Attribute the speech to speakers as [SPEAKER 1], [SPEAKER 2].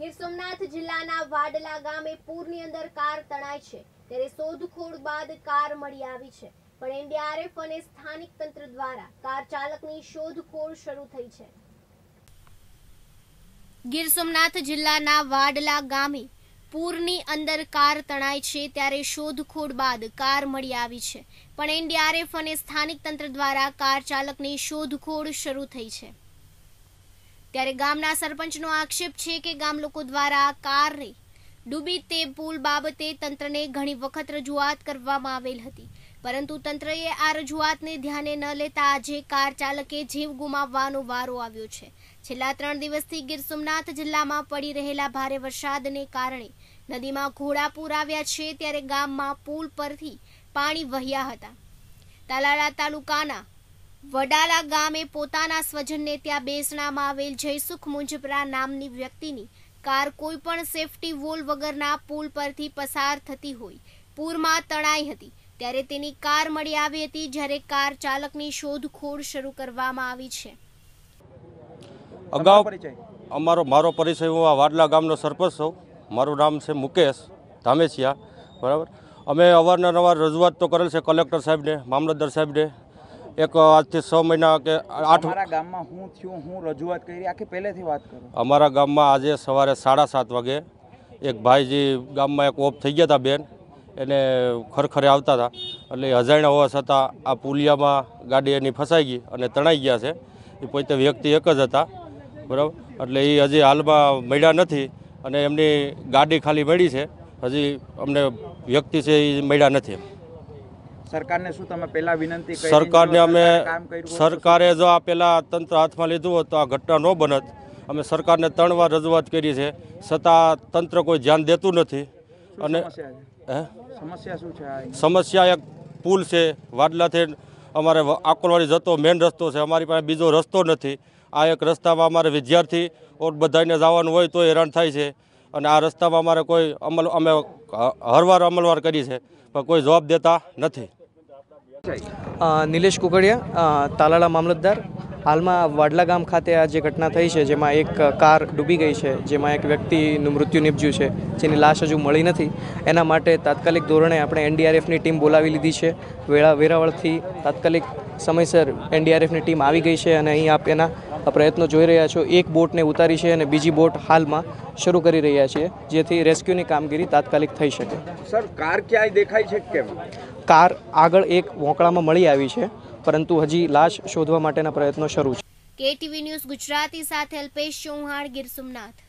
[SPEAKER 1] ગીર સોમનાથ જિલ્લાના વાડલા ગામે પૂરની અંદર કાર તણાઈ છે ત્યારે શોધખોળ બાદ કાર મળી આવી છે પણ એનડીઆરએફ અને સ્થાનિક તંત્ર દ્વારા કાર ચાલકની શોધખોળ શરૂ થઈ છે ગીર સોમનાથ જિલ્લાના વાડલા ગામે પૂરની અંદર કાર તણાય છે ત્યારે શોધખોળ બાદ કાર મળી આવી છે પણ એનડીઆરએફ અને સ્થાનિક તંત્ર દ્વારા કાર ચાલકની શોધખોળ શરૂ થઈ છે ત્યારે ગામના સરપંચનો આક્ષેપ છે કે ગામ લોકો દ્વારા કારને ડૂબી તે પુલ બાબતે તંત્રને ઘણી વખત રજૂઆત કરવામાં આવેલ હતી પરંતુ તંત્રએ આ રજૂઆતને ધ્યાને ન લેતા આજે કાર ચાલકે જીવ ગુમાવવાનો વારો આવ્યો છે છેલ્લા ત્રણ દિવસથી ગીર સોમનાથ જિલ્લામાં પડી રહેલા ભારે વરસાદને કારણે નદીમાં ઘોડાપુર આવ્યા છે ત્યારે ગામમાં પુલ પરથી પાણી વહ્યા હતા તાલાળા તાલુકાના વડાલા ગામે પોતાના સ્વજનને ત્યાં બેસણામાં આવેલ જયસુખ મુંજપરા નામની વ્યક્તિની કાર કોઈ પણ સેફટી વોલ વગરના પુલ પરથી પસાર થતી હોય પૂરમાં તણાઈ હતી ત્યારે તેની કાર મળી આવી હતી જ્યારે કાર ચાલકની શોધખોળ શરૂ કરવામાં આવી છે
[SPEAKER 2] અગાઉ અમારો મારો પરિચય હું આ વાડલા ગામનો સરપંચ છું મારું નામ છે મુકેશ ધામેસિયા બરાબર અમે અવારનવાર રજૂઆત તો કરેલ છે કલેક્ટર સાહેબને મામલતદાર સાહેબને એક આજથી છ મહિના કે આઠ ગામમાં હું થયું હું રજૂઆત કરી આખી પહેલેથી વાત કરું અમારા ગામમાં આજે સવારે સાડા સાત વાગે એક ભાઈજી ગામમાં એક ઓફ થઈ ગયા હતા બેન એને ખરખરે આવતા હતા એટલે અજાણ્યા હોવા છતાં આ પુલિયામાં ગાડી એની ફસાઈ ગઈ અને તણાઈ ગયા છે એ પોતે વ્યક્તિ એક જ હતા બરાબર એટલે એ હજી હાલમાં મળ્યા નથી અને એમની ગાડી ખાલી મળી છે હજી અમને વ્યક્તિ છે એ મળ્યા નથી સરકારને શું તમે પહેલા વિનંતી સરકારને અમે સરકારે જો આ પહેલા તંત્ર હાથમાં લીધું હોત તો આ ઘટના ન બનત અમે સરકારને ત્રણ વાર રજૂઆત કરી છે છતાં તંત્ર કોઈ ધ્યાન દેતું નથી અને સમસ્યા શું છે સમસ્યા એક પુલ છે વાડલાથી અમારે આકોલવાડી જતો મેઇન રસ્તો છે અમારી પાસે બીજો રસ્તો નથી આ એક રસ્તામાં અમારે વિદ્યાર્થી ઓર બધાને જવાનું હોય તો હેરાન થાય છે અને આ રસ્તામાં અમારે કોઈ અમલ અમે હરવાર અમલવાર કરી છે
[SPEAKER 3] પણ કોઈ જવાબ દેતા નથી નિલેશ કુકડિયા તાલાળા મામલતદાર હાલમાં વાડલા ગામ ખાતે આ જે ઘટના થઈ છે જેમાં એક કાર ડૂબી ગઈ છે જેમાં એક વ્યક્તિનું મૃત્યુ નિપજ્યું છે જેની લાશ હજુ મળી નથી એના માટે તાત્કાલિક ધોરણે આપણે એનડીઆરએફની ટીમ બોલાવી લીધી છે વેળા વેરાવળથી તાત્કાલિક સમયસર એનડીઆરએફની ટીમ આવી ગઈ છે અને અહીં આપ એના પ્રયત્નો જોઈ રહ્યા છો એક બોટને ઉતારી છે અને બીજી બોટ હાલમાં શરૂ કરી રહ્યા છીએ જેથી રેસ્ક્યુની કામગીરી તાત્કાલિક થઈ શકે સર કાર ક્યાંય દેખાય છે કેમ કાર આગળ એક વોંકળામાં મળી આવી છે પરંતુ હજી લાશ શોધવા માટેના પ્રયત્નો શરૂ છે
[SPEAKER 1] કેટીવી ન્યૂઝ ગુજરાતી સાથે અલ્પેશ ચૌહાણ ગીર સોમનાથ